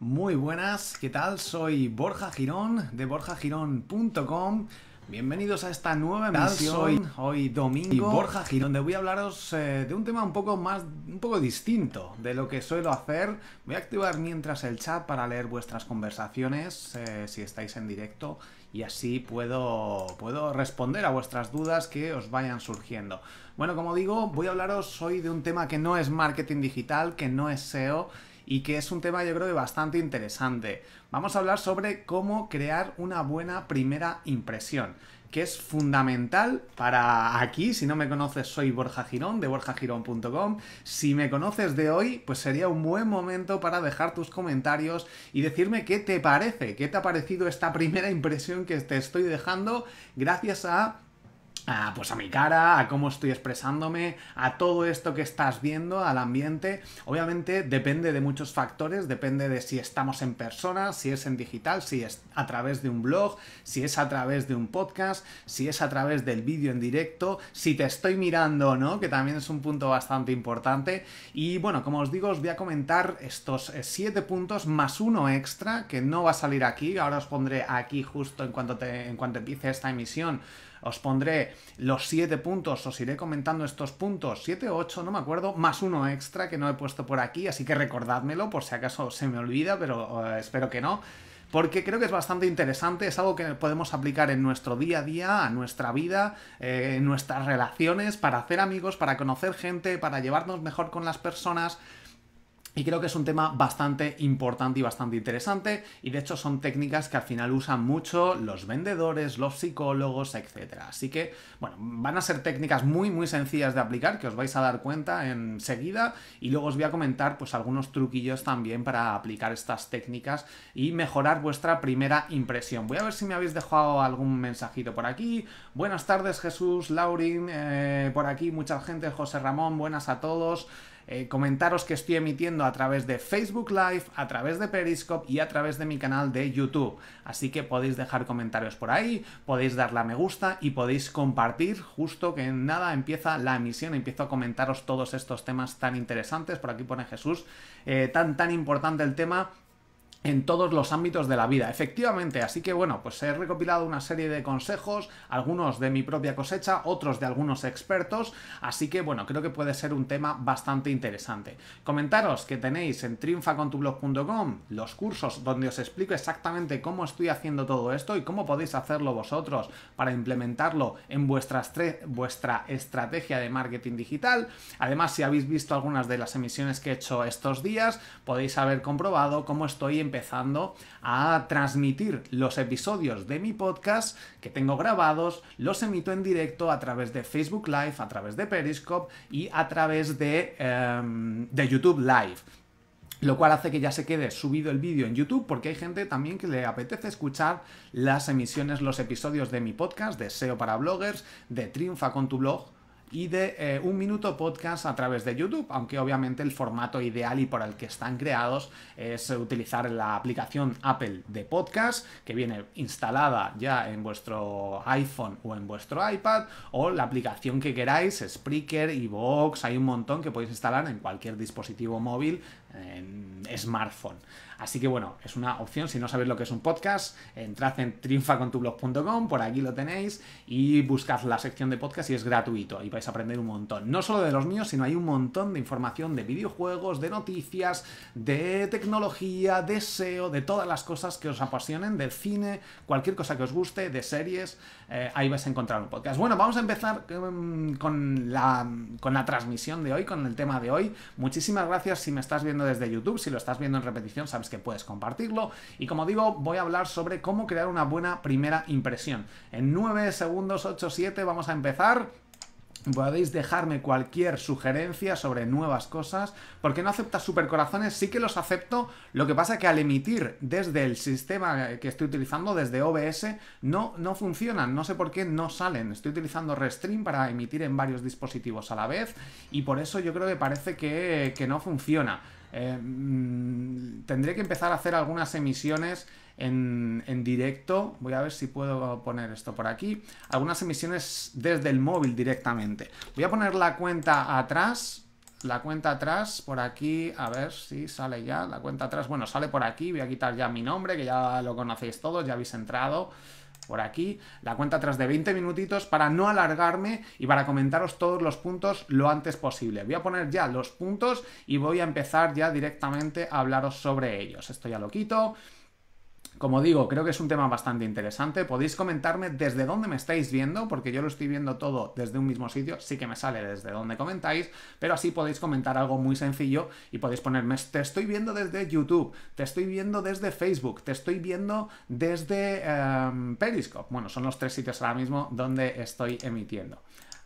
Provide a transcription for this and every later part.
Muy buenas, ¿qué tal? Soy Borja Girón de borjagirón.com. Bienvenidos a esta nueva emisión. hoy domingo Borja Girón, donde voy a hablaros eh, de un tema un poco más, un poco distinto de lo que suelo hacer. Voy a activar mientras el chat para leer vuestras conversaciones eh, si estáis en directo y así puedo, puedo responder a vuestras dudas que os vayan surgiendo. Bueno, como digo, voy a hablaros hoy de un tema que no es marketing digital, que no es SEO y que es un tema yo creo de bastante interesante. Vamos a hablar sobre cómo crear una buena primera impresión que es fundamental para aquí. Si no me conoces, soy Borja Girón de borjagirón.com. Si me conoces de hoy, pues sería un buen momento para dejar tus comentarios y decirme qué te parece, qué te ha parecido esta primera impresión que te estoy dejando gracias a pues a mi cara, a cómo estoy expresándome, a todo esto que estás viendo, al ambiente. Obviamente depende de muchos factores, depende de si estamos en persona, si es en digital, si es a través de un blog, si es a través de un podcast, si es a través del vídeo en directo, si te estoy mirando o no, que también es un punto bastante importante. Y bueno, como os digo, os voy a comentar estos eh, siete puntos más uno extra que no va a salir aquí, ahora os pondré aquí justo en cuanto, en cuanto empiece esta emisión os pondré los 7 puntos, os iré comentando estos puntos, 7 o 8, no me acuerdo, más uno extra que no he puesto por aquí, así que recordádmelo por si acaso se me olvida, pero eh, espero que no porque creo que es bastante interesante, es algo que podemos aplicar en nuestro día a día, a nuestra vida, eh, en nuestras relaciones, para hacer amigos, para conocer gente, para llevarnos mejor con las personas. Y creo que es un tema bastante importante y bastante interesante, y de hecho son técnicas que al final usan mucho los vendedores, los psicólogos, etcétera. Así que, bueno, van a ser técnicas muy, muy sencillas de aplicar, que os vais a dar cuenta enseguida, y luego os voy a comentar pues algunos truquillos también para aplicar estas técnicas y mejorar vuestra primera impresión. Voy a ver si me habéis dejado algún mensajito por aquí. Buenas tardes Jesús, Laurin, eh, por aquí mucha gente, José Ramón, buenas a todos. Eh, comentaros que estoy emitiendo a través de Facebook Live, a través de Periscope y a través de mi canal de YouTube. Así que podéis dejar comentarios por ahí, podéis darle a me gusta y podéis compartir justo que nada empieza la emisión. Empiezo a comentaros todos estos temas tan interesantes. Por aquí pone Jesús. Eh, tan, tan importante el tema en todos los ámbitos de la vida. Efectivamente, así que bueno, pues he recopilado una serie de consejos, algunos de mi propia cosecha, otros de algunos expertos, así que bueno, creo que puede ser un tema bastante interesante. Comentaros que tenéis en triunfacontublog.com los cursos donde os explico exactamente cómo estoy haciendo todo esto y cómo podéis hacerlo vosotros para implementarlo en vuestra, vuestra estrategia de marketing digital. Además, si habéis visto algunas de las emisiones que he hecho estos días, podéis haber comprobado cómo estoy en empezando a transmitir los episodios de mi podcast que tengo grabados, los emito en directo a través de Facebook Live, a través de Periscope y a través em, de, YouTube Live lo cual hace que ya se quede subido el vídeo en YouTube porque hay gente también que le apetece escuchar las emisiones, los episodios de mi podcast, de SEO para bloggers, de Triunfa con tu blog y de eh, Un Minuto Podcast a través de YouTube, aunque obviamente el formato ideal y por el que están creados es utilizar la aplicación Apple de Podcast, que viene instalada ya en vuestro iPhone o en vuestro iPad, o la aplicación que queráis, Spreaker, Evox, hay un montón que podéis instalar en cualquier dispositivo móvil, en smartphone. Así que bueno, es una opción. Si no sabéis lo que es un podcast, entrad en triunfacontublog.com, por aquí lo tenéis, y buscad la sección de podcast y es gratuito. Y vais a aprender un montón. No solo de los míos, sino hay un montón de información de videojuegos, de noticias, de tecnología, de SEO, de todas las cosas que os apasionen, del cine, cualquier cosa que os guste, de series, eh, ahí vais a encontrar un podcast. Bueno, vamos a empezar em, con, la, con la transmisión de hoy, con el tema de hoy. Muchísimas gracias si me estás viendo desde YouTube, si lo estás viendo en repetición, sabes que puedes compartirlo. Y como digo, voy a hablar sobre cómo crear una buena primera impresión. En 9 segundos 8, 7 vamos a empezar. Podéis dejarme cualquier sugerencia sobre nuevas cosas, porque no acepta corazones sí que los acepto, lo que pasa que al emitir desde el sistema que estoy utilizando, desde OBS, no, no funcionan, no sé por qué no salen. Estoy utilizando Restream para emitir en varios dispositivos a la vez y por eso yo creo que parece que, que no funciona. Eh, mm, tendré que empezar a hacer algunas emisiones en, en, directo. Voy a ver si puedo poner esto por aquí. Algunas emisiones desde el móvil directamente. Voy a poner la cuenta atrás. La cuenta atrás por aquí, a ver si sale ya. La cuenta atrás, bueno, sale por aquí. Voy a quitar ya mi nombre, que ya lo conocéis todos, ya habéis entrado por aquí la cuenta atrás de 20 minutitos para no alargarme y para comentaros todos los puntos lo antes posible. Voy a poner ya los puntos y voy a empezar ya directamente a hablaros sobre ellos. Esto ya lo quito. Como digo, creo que es un tema bastante interesante. Podéis comentarme desde dónde me estáis viendo, porque yo lo estoy viendo todo desde un mismo sitio, sí que me sale desde donde comentáis, pero así podéis comentar algo muy sencillo y podéis ponerme, te estoy viendo desde YouTube, te estoy viendo desde Facebook, te estoy viendo desde em, Periscope. Bueno, son los tres sitios ahora mismo donde estoy emitiendo.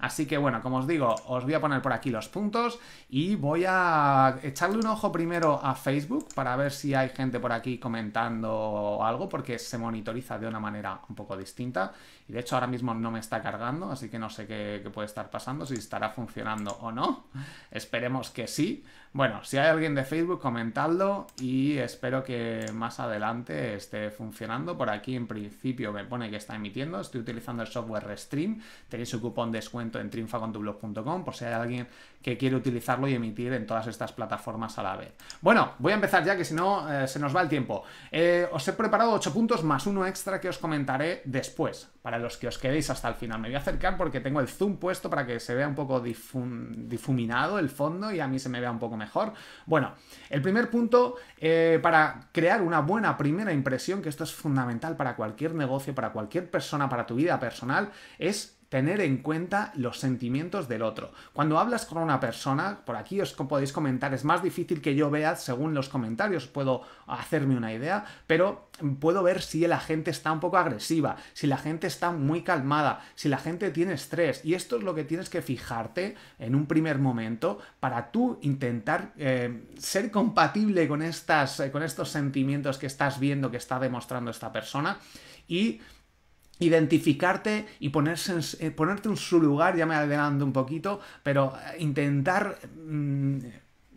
Así que bueno, como os digo, os voy a poner por aquí los puntos y voy a echarle un ojo primero a Facebook para ver si hay gente por aquí comentando algo porque se monitoriza de una manera un poco distinta y de hecho ahora mismo no me está cargando, así que no sé qué, qué puede estar pasando, si estará funcionando o no. Esperemos que sí. Bueno, si hay alguien de Facebook, comentadlo y espero que más adelante esté funcionando. Por aquí en principio me pone que está emitiendo. Estoy utilizando el software Restream. Tenéis su cupón descuento en triunfacontublog.com por si hay alguien que quiere utilizarlo y emitir en todas estas plataformas a la vez. Bueno, voy a empezar ya que si no eh, se nos va el tiempo. Eh, os he preparado 8 puntos más uno extra que os comentaré después, para los que os quedéis hasta el final. Me voy a acercar porque tengo el zoom puesto para que se vea un poco difuminado el fondo y a mí se me vea un poco mejor. Bueno, el primer punto, eh, para crear una buena primera impresión, que esto es fundamental para cualquier negocio, para cualquier persona, para tu vida personal, es tener en cuenta los sentimientos del otro. Cuando hablas con una persona, por aquí os podéis comentar, es más difícil que yo vea según los comentarios, puedo hacerme una idea, pero puedo ver si la gente está un poco agresiva, si la gente está muy calmada, si la gente tiene estrés. Y esto es lo que tienes que fijarte en un primer momento para tú intentar eh, ser compatible con, estas, eh, con estos sentimientos que estás viendo que está demostrando esta persona y identificarte y ponerse, eh, ponerte en su lugar, ya me adelanto un poquito, pero eh, intentar mm,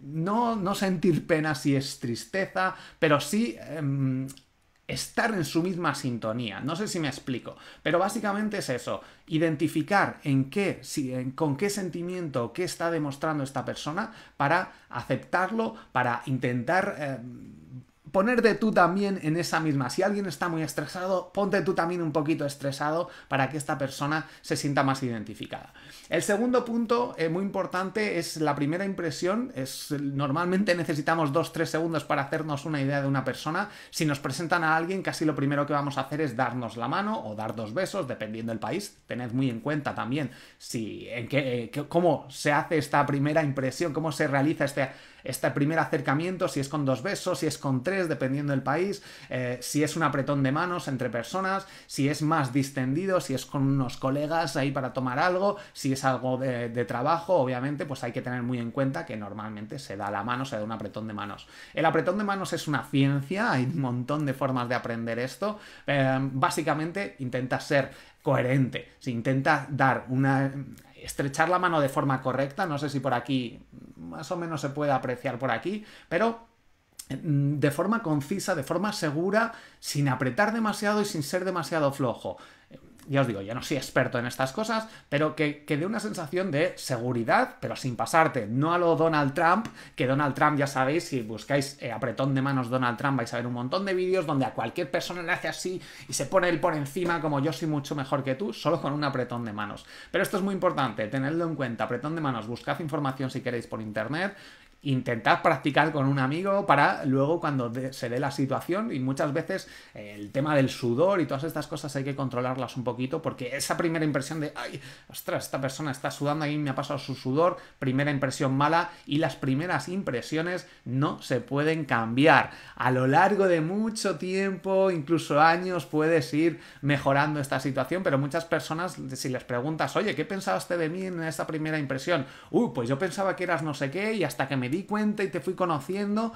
no, no, sentir pena si es tristeza, pero sí... Em, estar en su misma sintonía. No sé si me explico, pero básicamente es eso, identificar en qué, si, con qué sentimiento, qué está demostrando esta persona para aceptarlo, para intentar em, ponerte tú también en esa misma. Si alguien está muy estresado, ponte tú también un poquito estresado para que esta persona se sienta más identificada. El segundo punto eh, muy importante es la primera impresión. Es, normalmente necesitamos 2-3 segundos para hacernos una idea de una persona. Si nos presentan a alguien, casi lo primero que vamos a hacer es darnos la mano o dar dos besos, dependiendo del país. Tened muy en cuenta también si, en qué, eh, cómo se hace esta primera impresión, cómo se realiza este este primer acercamiento, si es con dos besos, si es con tres, dependiendo del país, eh, si es un apretón de manos entre personas, si es más distendido, si es con unos colegas ahí para tomar algo, si es algo de, trabajo, obviamente, pues hay que tener muy en cuenta que normalmente se da la mano, se da un apretón de manos. El apretón de manos es una ciencia, hay un montón de formas de aprender esto. Eh, básicamente intenta ser coherente, se intenta dar una, estrechar la mano de forma correcta, no sé si por aquí más o menos se puede apreciar por aquí, pero mm, de forma concisa, de forma segura, sin apretar demasiado y sin ser demasiado flojo ya os digo, yo no soy experto en estas cosas, pero que, que dé una sensación de seguridad, pero sin pasarte, no a lo Donald Trump, que Donald Trump, ya sabéis, si buscáis eh, apretón de manos Donald Trump, vais a ver un montón de vídeos donde a cualquier persona le hace así y se pone él por encima como yo soy mucho mejor que tú, solo con un apretón de manos. Pero esto es muy importante, tenedlo en cuenta, apretón de manos, buscad información si queréis por internet intentar practicar con un amigo para luego cuando se dé la situación y muchas veces eh, el tema del sudor y todas estas cosas hay que controlarlas un poquito porque esa primera impresión de, ay, ostras, esta persona está sudando ahí, me ha pasado su sudor, primera impresión mala y las primeras impresiones no se pueden cambiar. A lo largo de mucho tiempo, incluso años, puedes ir mejorando esta situación, pero muchas personas, si les preguntas, oye, ¿qué pensaste de mí en esta primera impresión? Uy, pues yo pensaba que eras no sé qué y hasta que me me di cuenta y te fui conociendo.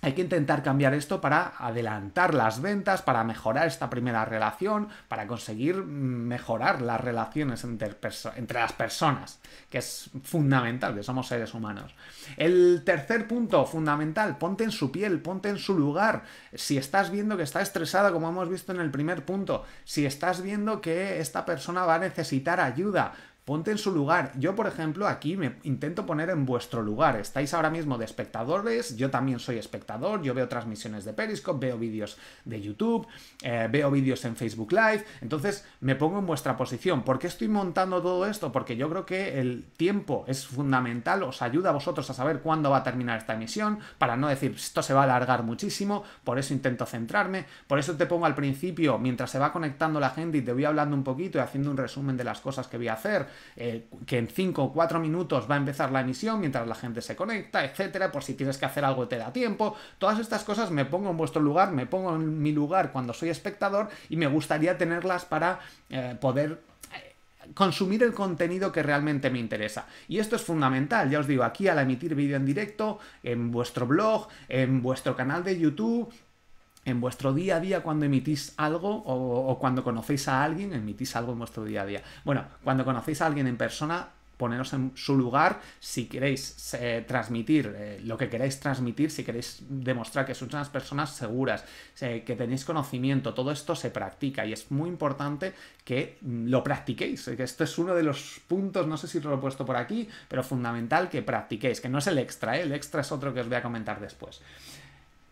Hay que intentar cambiar esto para adelantar las ventas, para mejorar esta primera relación, para conseguir mejorar las relaciones entre, entre, las personas, que es fundamental, que somos seres humanos. El tercer punto fundamental, ponte en su piel, ponte en su lugar. Si estás viendo que está estresada, como hemos visto en el primer punto, si estás viendo que esta persona va a necesitar ayuda, Ponte en su lugar. Yo, por ejemplo, aquí me intento poner en vuestro lugar. Estáis ahora mismo de espectadores, yo también soy espectador, yo veo transmisiones de Periscope, veo vídeos de YouTube, eh, veo vídeos en Facebook Live. Entonces, me pongo en vuestra posición. ¿Por qué estoy montando todo esto? Porque yo creo que el tiempo es fundamental, os ayuda a vosotros a saber cuándo va a terminar esta emisión, para no decir, esto se va a alargar muchísimo, por eso intento centrarme, por eso te pongo al principio, mientras se va conectando la gente y te voy hablando un poquito y haciendo un resumen de las cosas que voy a hacer eh, que en 5 o 4 minutos va a empezar la emisión mientras la gente se conecta, etcétera, por si tienes que hacer algo te da tiempo. Todas estas cosas me pongo en vuestro lugar, me pongo en mi lugar cuando soy espectador y me gustaría tenerlas para eh, poder eh, consumir el contenido que realmente me interesa. Y esto es fundamental, ya os digo, aquí al emitir vídeo en directo, en vuestro blog, en vuestro canal de YouTube, en vuestro día a día cuando emitís algo o, cuando conocéis a alguien, emitís algo en vuestro día a día. Bueno, cuando conocéis a alguien en persona, poneros en su lugar si queréis eh, transmitir eh, lo que queráis transmitir, si queréis demostrar que sois unas personas seguras, eh, que tenéis conocimiento, todo esto se practica y es muy importante que mm, lo practiquéis. Esto es uno de los puntos, no sé si lo he puesto por aquí, pero fundamental que practiquéis, que no es el extra, el extra es otro que os voy a comentar después.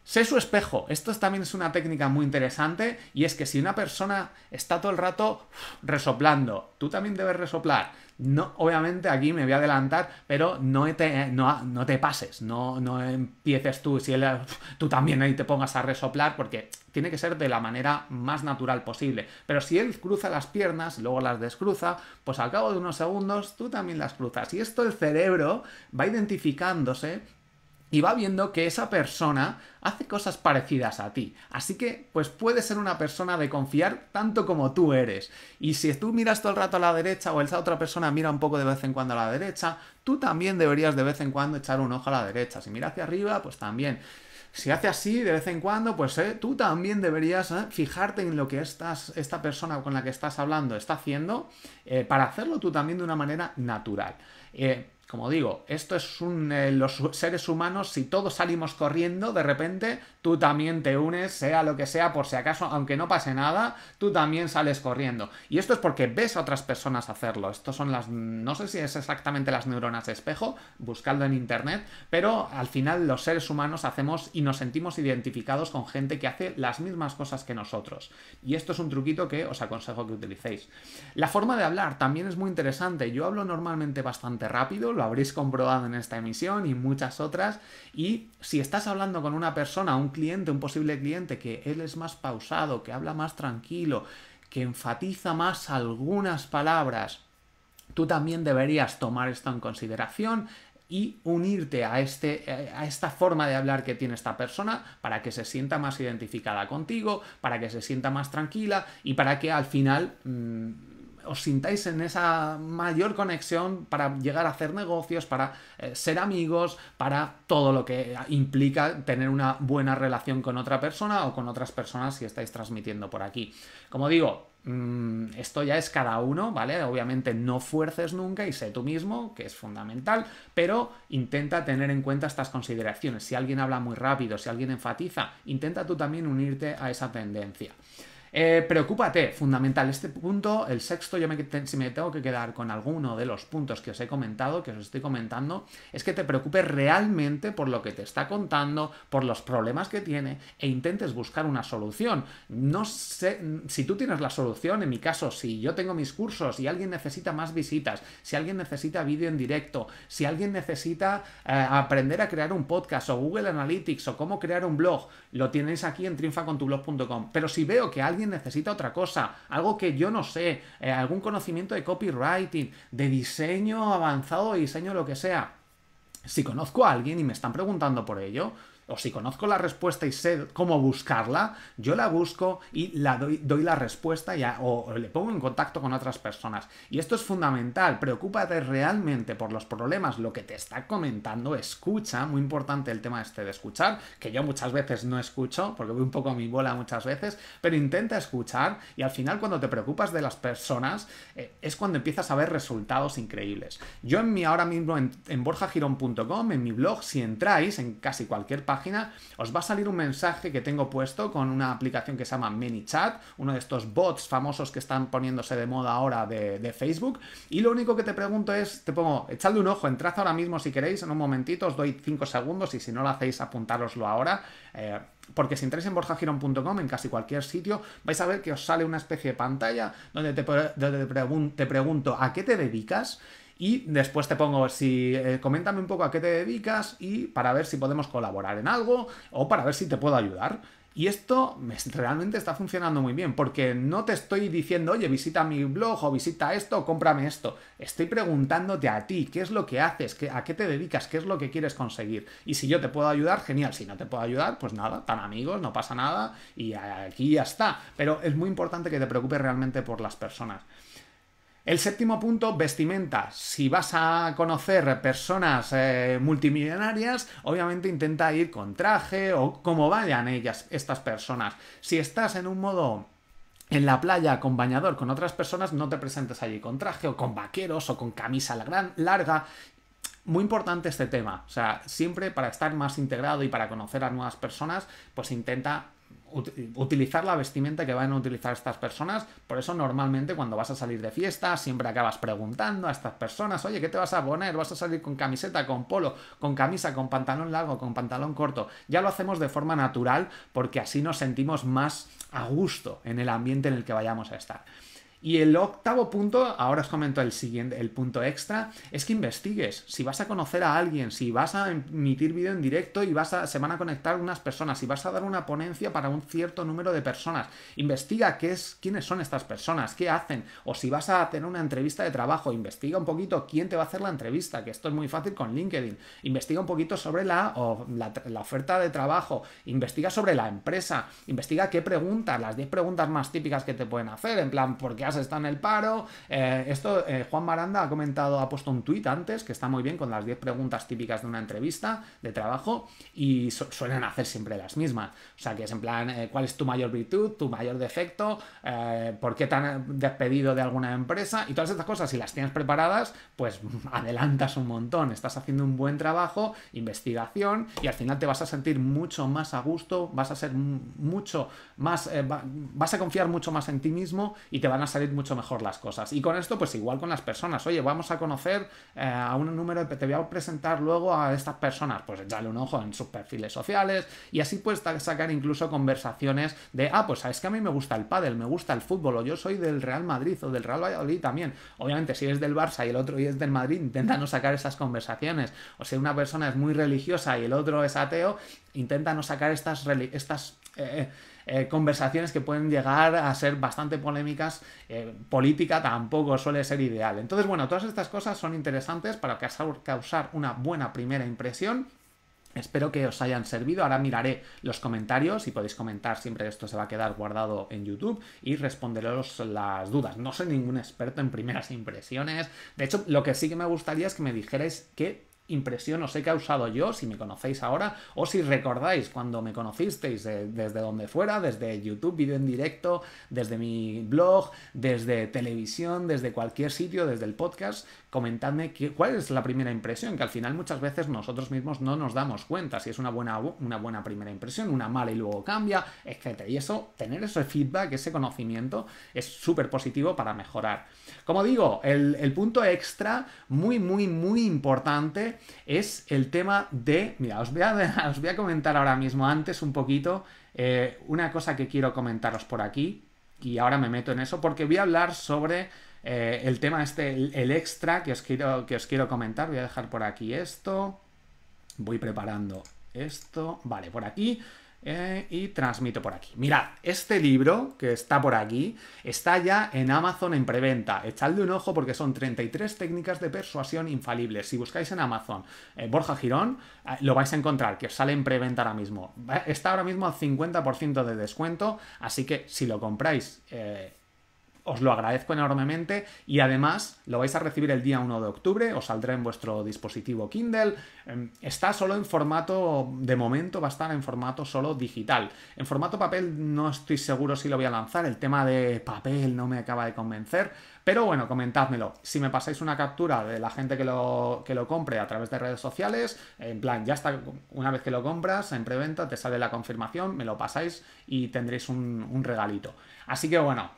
Sé su espejo. Esto también es una técnica muy interesante y es que si una persona está todo el rato resoplando, tú también debes resoplar. No, obviamente aquí me voy a adelantar, pero no te, no te pases, no, no empieces tú, si él, tú también ahí te pongas a resoplar, porque tiene que ser de la manera más natural posible. Pero si él cruza las piernas, luego las descruza, pues al cabo de unos segundos tú también las cruzas. Y esto el cerebro va identificándose y va viendo que esa persona hace cosas parecidas a ti. Así que, pues puede ser una persona de confiar tanto como tú eres. Y si tú miras todo el rato a la derecha o esa otra persona mira un poco de vez en cuando a la derecha, tú también deberías de vez en cuando echar un ojo a la derecha. Si mira hacia arriba, pues también. Si hace así de vez en cuando, pues eh, tú también deberías eh, fijarte en lo que estás, esta persona con la que estás hablando está haciendo eh, para hacerlo tú también de una manera natural como digo, esto es un, eh, los seres humanos, si todos salimos corriendo, de repente tú también te unes, sea lo que sea, por si acaso, aunque no pase nada, tú también sales corriendo. Y esto es porque ves a otras personas hacerlo. Estos son las, no sé si es exactamente las neuronas de espejo, buscando en internet, pero al final los seres humanos hacemos y nos sentimos identificados con gente que hace las mismas cosas que nosotros. Y esto es un truquito que os aconsejo que utilicéis. La forma de hablar también es muy interesante. Yo hablo normalmente bastante rápido, lo habréis comprobado en esta emisión y muchas otras. Y si estás hablando con una persona, un cliente, un posible cliente, que él es más pausado, que habla más tranquilo, que enfatiza más algunas palabras, tú también deberías tomar esto en consideración y unirte a, este, a esta forma de hablar que tiene esta persona para que se sienta más identificada contigo, para que se sienta más tranquila y para que al final... Mm, os sintáis en esa mayor conexión para llegar a hacer negocios, para eh, ser amigos, para todo lo que implica tener una buena relación con otra persona o con otras personas si estáis transmitiendo por aquí. Como digo, mm, esto ya es cada uno, ¿vale? Obviamente no fuerces nunca y sé tú mismo, que es fundamental, pero intenta tener en cuenta estas consideraciones. Si alguien habla muy rápido, si alguien enfatiza, intenta tú también unirte a esa tendencia. Eh, preocúpate, fundamental este punto, el sexto, yo me, si me tengo que quedar con alguno de los puntos que os he comentado, que os estoy comentando, es que te preocupes realmente por lo que te está contando, por los problemas que tiene e intentes buscar una solución. No sé si tú tienes la solución, en mi caso, si yo tengo mis cursos, y alguien necesita más visitas, si alguien necesita vídeo en directo, si alguien necesita eh, aprender a crear un podcast o Google Analytics o cómo crear un blog, lo tienes aquí en triunfacontublog.com. Pero si veo que alguien necesita otra cosa, algo que yo no sé, eh, algún conocimiento de copywriting, de diseño avanzado, diseño lo que sea. Si conozco a alguien y me están preguntando por ello, o si conozco la respuesta y sé cómo buscarla, yo la busco y la doy, doy la respuesta ya o, le pongo en contacto con otras personas. Y esto es fundamental, preocúpate realmente por los problemas, lo que te está comentando, escucha, muy importante el tema este de escuchar, que yo muchas veces no escucho, porque voy un poco a mi bola muchas veces, pero intenta escuchar y al final cuando te preocupas de las personas eh, es cuando empiezas a ver resultados increíbles. Yo en mi ahora mismo en, en borjagirón.com, en mi blog, si entráis en casi cualquier página, os va a salir un mensaje que tengo puesto con una aplicación que se llama ManyChat, uno de estos bots famosos que están poniéndose de moda ahora de, Facebook. Y lo único que te pregunto es, te pongo, echadle un ojo, entrad ahora mismo si queréis, en un momentito, os doy 5 segundos y si no lo hacéis, apuntároslo ahora. Eh, porque si entráis en borjagiron.com, en casi cualquier sitio, vais a ver que os sale una especie de pantalla donde te, te pregunto a qué te dedicas y después te pongo, si eh, coméntame un poco a qué te dedicas y para ver si podemos colaborar en algo o para ver si te puedo ayudar. Y esto realmente está funcionando muy bien, porque no te estoy diciendo, oye, visita mi blog o visita esto, o cómprame esto. Estoy preguntándote a ti, ¿qué es lo que haces? ¿A qué te dedicas? ¿Qué es lo que quieres conseguir? Y si yo te puedo ayudar, genial. Si no te puedo ayudar, pues nada, tan amigos, no pasa nada y aquí ya está. Pero es muy importante que te preocupes realmente por las personas. El séptimo punto, vestimenta. Si vas a conocer personas eh, multimillonarias, obviamente intenta ir con traje o como vayan ellas, estas personas. Si estás en un modo en la playa con bañador con otras personas, no te presentes allí con traje o con vaqueros o con camisa larga. Muy importante este tema. O sea, siempre para estar más integrado y para conocer a nuevas personas, pues intenta utilizar la vestimenta que van a utilizar estas personas. Por eso normalmente cuando vas a salir de fiesta siempre acabas preguntando a estas personas, oye, ¿qué te vas a poner? ¿Vas a salir con camiseta, con polo, con camisa, con pantalón largo, con pantalón corto? Ya lo hacemos de forma natural porque así nos sentimos más a gusto en el ambiente en el que vayamos a estar. Y el octavo punto, ahora os comento el siguiente, el punto extra, es que investigues. Si vas a conocer a alguien, si vas a emitir vídeo en directo y vas a, se van a conectar unas personas, si vas a dar una ponencia para un cierto número de personas, investiga qué es, quiénes son estas personas, qué hacen, o si vas a tener una entrevista de trabajo, investiga un poquito quién te va a hacer la entrevista, que esto es muy fácil con LinkedIn. Investiga un poquito sobre la, la, la oferta de trabajo, investiga sobre la empresa, investiga qué preguntas, las 10 preguntas más típicas que te pueden hacer, en plan, ¿por qué está en el paro. Eh, esto, eh, Juan Maranda ha comentado, ha puesto un tuit antes, que está muy bien, con las 10 preguntas típicas de una entrevista de trabajo, y suelen hacer siempre las mismas. O sea, que es en plan, eh, ¿cuál es tu mayor virtud, tu mayor defecto? ¿Por qué te han despedido de alguna empresa? Y todas estas cosas, si las tienes preparadas, pues adelantas un montón, estás haciendo un buen trabajo, investigación, y al final te vas a sentir mucho más a gusto, vas a ser mucho más, vas a confiar mucho más en ti mismo y te van a salir mucho mejor las cosas. Y con esto, pues igual con las personas. Oye, vamos a conocer eh, a un número, de, te voy a presentar luego a estas personas. Pues echarle un ojo en sus perfiles sociales y así puedes sacar incluso conversaciones de, ah, pues es que a mí me gusta el pádel, me gusta el fútbol, o yo soy del Real Madrid o del Real Valladolid también. Obviamente, si es del Barça y el otro es del Madrid, intenta sacar esas conversaciones. O si sea, una persona es muy religiosa y el otro es ateo, intenta no sacar estas, estas eh, eh, eh, conversaciones que pueden llegar a ser bastante polémicas. política tampoco suele ser ideal. Entonces, bueno, todas estas cosas son interesantes para causar una buena primera impresión. Espero que os hayan servido. Ahora miraré los comentarios y podéis comentar siempre. Esto se va a quedar guardado en YouTube y responderos las dudas. No soy ningún experto en primeras impresiones. De hecho, lo que sí que me gustaría es que me dijerais qué impresión os he causado yo, si me conocéis ahora, o si recordáis cuando me conocisteis desde donde fuera, desde YouTube, vídeo en directo, desde mi blog, desde televisión, desde cualquier sitio, desde el podcast, comentadme qué, cuál es la primera impresión, que al final muchas veces nosotros mismos no nos damos cuenta si es una buena, una buena primera impresión, una mala y luego cambia, etc. Y eso, tener ese feedback, ese conocimiento, es súper positivo para mejorar. Como digo, el, punto extra, muy, muy, muy importante, es el tema de, mira, os voy a, os voy a comentar ahora mismo antes un poquito eh, una cosa que quiero comentaros por aquí y ahora me meto en eso porque voy a hablar sobre eh, el tema este, el, extra que os, quiero, que os quiero comentar, voy a dejar por aquí esto, voy preparando esto, vale, por aquí, eh, y transmito por aquí. Mirad, este libro que está por aquí está ya en Amazon en preventa. Echadle un ojo porque son 33 técnicas de persuasión infalibles. Si buscáis en Amazon eh, Borja Girón, lo vais a encontrar, que os sale en preventa ahora mismo. Está ahora mismo al 50% de descuento, así que si lo compráis os lo agradezco enormemente y además lo vais a recibir el día 1 de octubre, os saldrá en vuestro dispositivo Kindle. Em, está solo en formato, de momento va a estar en formato solo digital. En formato papel no estoy seguro si lo voy a lanzar, el tema de papel no me acaba de convencer, pero bueno, comentádmelo. Si me pasáis una captura de la gente que lo, que lo compre a través de redes sociales, en plan, ya está, una vez que lo compras en preventa, te sale la confirmación, me lo pasáis y tendréis un regalito. Así que bueno,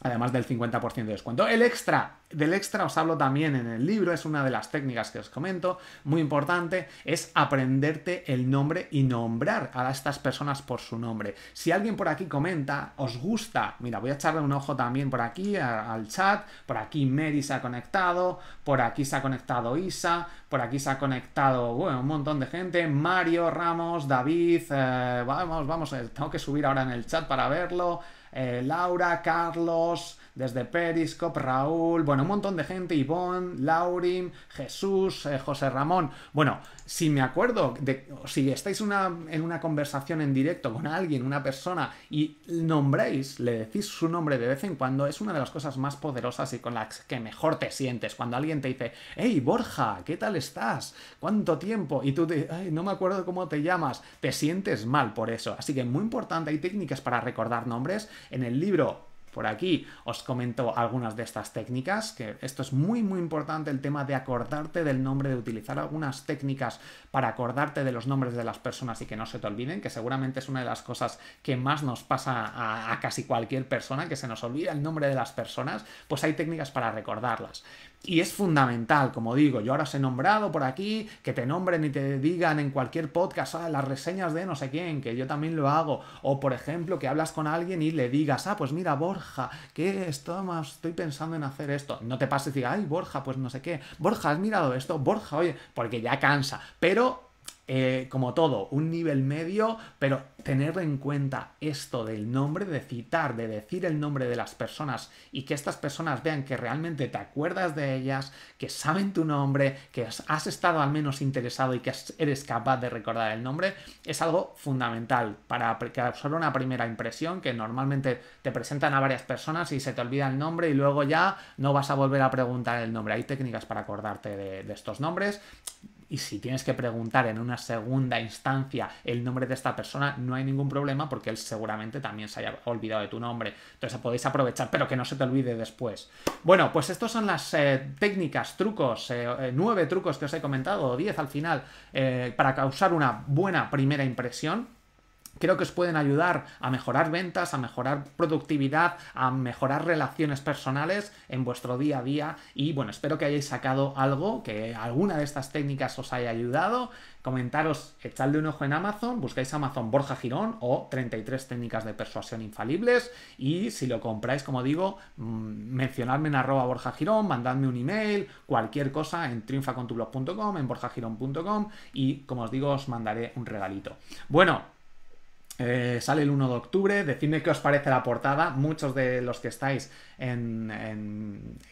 además del 50% de descuento. El extra, del extra os hablo también en el libro, es una de las técnicas que os comento, muy importante, es aprenderte el nombre y nombrar a estas personas por su nombre. Si alguien por aquí comenta, os gusta, mira, voy a echarle un ojo también por aquí al chat, por aquí Mary se ha conectado, por aquí se ha conectado Isa, por aquí se ha conectado, un montón de gente, Mario, Ramos, David, eh, vamos, vamos, eh, tengo que subir ahora en el chat para verlo. Eh, Laura, Carlos, desde Periscope, Raúl, bueno, un montón de gente, Ivonne, Laurin, Jesús, eh, José Ramón. Bueno, si me acuerdo, de, si estáis en una conversación en directo con alguien, una persona, y nombráis, le decís su nombre de vez en cuando, es una de las cosas más poderosas y con las que mejor te sientes. Cuando alguien te dice, hey Borja, ¿qué tal estás? ¿Cuánto tiempo? Y tú te, Ay, no me acuerdo cómo te llamas, te sientes mal por eso. Así que muy importante, hay técnicas para recordar nombres. En el libro por aquí os comento algunas de estas técnicas, que esto es muy muy importante, el tema de acordarte del nombre, de utilizar algunas técnicas para acordarte de los nombres de las personas y que no se te olviden, que seguramente es una de las cosas que más nos pasa a, a casi cualquier persona, que se nos olvida el nombre de las personas, pues hay técnicas para recordarlas. Y es fundamental, como digo, yo ahora os he nombrado por aquí, que te nombren y te digan en cualquier podcast, ah, las reseñas de no sé quién, que yo también lo hago. O, por ejemplo, que hablas con alguien y le digas, ah, pues mira, Borja, que esto estoy pensando en hacer esto. No te pases y digas, ay, Borja, pues no sé qué. Borja, has mirado esto. Borja, oye, porque ya cansa. Pero eh, como todo, un nivel medio, pero tener en cuenta esto del nombre, de citar, de decir el nombre de las personas y que estas personas vean que realmente te acuerdas de ellas, que saben tu nombre, que has estado al menos interesado y que eres capaz de recordar el nombre, es algo fundamental para que absorba una primera impresión que normalmente te presentan a varias personas y se te olvida el nombre y luego ya no vas a volver a preguntar el nombre. Hay técnicas para acordarte de estos nombres y si tienes que preguntar en una segunda instancia el nombre de esta persona, no hay ningún problema porque él seguramente también se haya olvidado de tu nombre. Entonces podéis aprovechar, pero que no se te olvide después. Bueno, pues estos son las eh, técnicas, trucos, eh, eh, nueve trucos que os he comentado, o diez al final, para causar una buena primera impresión creo que os pueden ayudar a mejorar ventas, a mejorar productividad, a mejorar relaciones personales en vuestro día a día. Y bueno, espero que hayáis sacado algo, que alguna de estas técnicas os haya ayudado. Comentaros, echadle un ojo en Amazon, buscáis Amazon Borja Girón o 33 técnicas de persuasión infalibles. Y si lo compráis, como digo, mm, mencionadme en arroba Borja Girón, mandadme un email, cualquier cosa en triunfacontublog.com, en borjagirón.com y como os digo, os mandaré un regalito. Bueno, eh, sale el 1 de octubre, decidme qué os parece la portada. Muchos de los que estáis en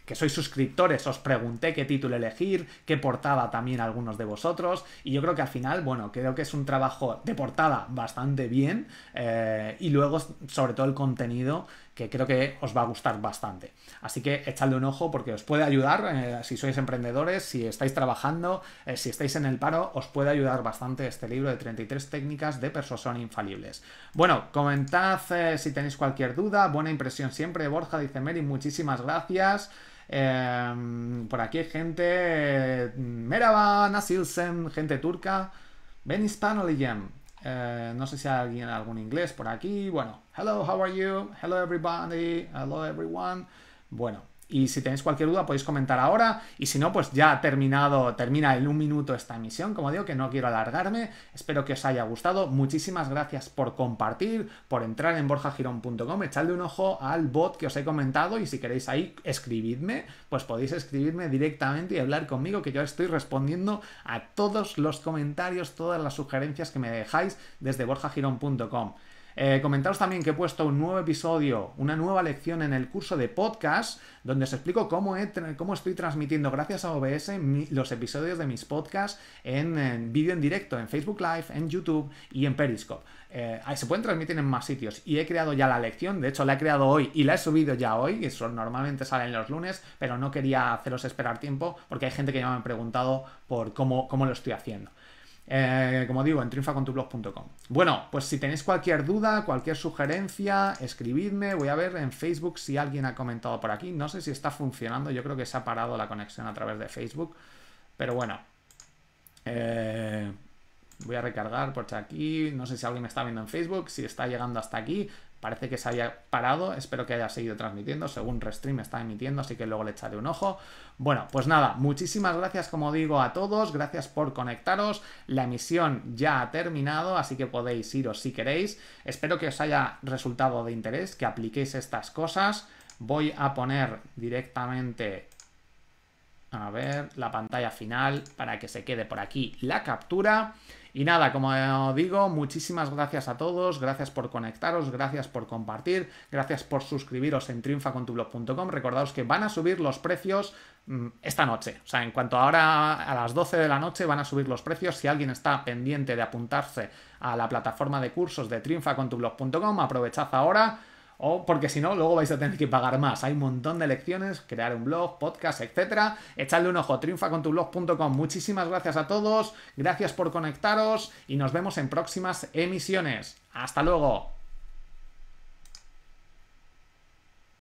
que sois suscriptores, os pregunté qué título elegir, qué portada también algunos de vosotros, y yo creo que al final, bueno, creo que es un trabajo de portada bastante bien, eh, y luego sobre todo el contenido que creo que os va a gustar bastante. Así que echadle un ojo porque os puede ayudar eh, si sois emprendedores, si estáis trabajando, eh, si estáis en el paro, os puede ayudar bastante este libro de 33 técnicas de persuasión infalibles. Bueno, comentad si tenéis cualquier duda, buena impresión siempre, Borja, dice Mary, muchísimas gracias. Em, por aquí hay gente. Merhaba, Nasilsen, gente turca. Ben Hispanoligem. Eh, no sé si hay alguien algún inglés por aquí. Bueno, hello, how are you? Hello, everybody. Hello, everyone. Bueno, y si tenéis cualquier duda podéis comentar ahora. Y si no, pues ya ha terminado, termina en un minuto esta emisión. Como digo, que no quiero alargarme. Espero que os haya gustado. Muchísimas gracias por compartir, por entrar en borjagirón.com, echadle un ojo al bot que os he comentado. Y si queréis ahí escribidme, pues podéis escribirme directamente y hablar conmigo, que yo estoy respondiendo a todos los comentarios, todas las sugerencias que me dejáis desde borjagirón.com. Eh, comentaros también que he puesto un nuevo episodio, una nueva lección en el curso de podcast, donde os explico cómo, estoy transmitiendo gracias a OBS los episodios de mis podcasts en, vídeo en directo, en Facebook Live, en YouTube y en Periscope. Eh, se pueden transmitir en más sitios y he creado ya la lección, de hecho la he creado hoy y la he subido ya hoy, que son, normalmente salen los lunes, pero no quería haceros esperar tiempo porque hay gente que ya me ha preguntado por cómo, cómo lo estoy haciendo. Eh, como digo, en triunfacontublog.com. Bueno, pues si tenéis cualquier duda, cualquier sugerencia, escribidme. Voy a ver en Facebook si alguien ha comentado por aquí. No sé si está funcionando. Yo creo que se ha parado la conexión a través de Facebook. Pero bueno. Eh, voy a recargar por aquí. No sé si alguien me está viendo en Facebook, si está llegando hasta aquí. Parece que se había parado, espero que haya seguido transmitiendo, según Restream está emitiendo, así que luego le echaré un ojo. Bueno, pues nada, muchísimas gracias como digo a todos, gracias por conectaros, la emisión ya ha terminado, así que podéis iros si queréis. Espero que os haya resultado de interés, que apliquéis estas cosas. Voy a poner directamente, a ver, la pantalla final para que se quede por aquí la captura. Y nada, como digo, muchísimas gracias a todos, gracias por conectaros, gracias por compartir, gracias por suscribiros en triunfacontublog.com. Recordaos que van a subir los precios mm, esta noche. O sea, en cuanto ahora a las 12 de la noche van a subir los precios. Si alguien está pendiente de apuntarse a la plataforma de cursos de triunfacontublog.com, aprovechad ahora o porque si no, luego vais a tener que pagar más. Hay un montón de lecciones, crear un blog, podcast, etc. Echadle un ojo, triunfacontublog.com. Muchísimas gracias a todos, gracias por conectaros y nos vemos en próximas emisiones. ¡Hasta luego!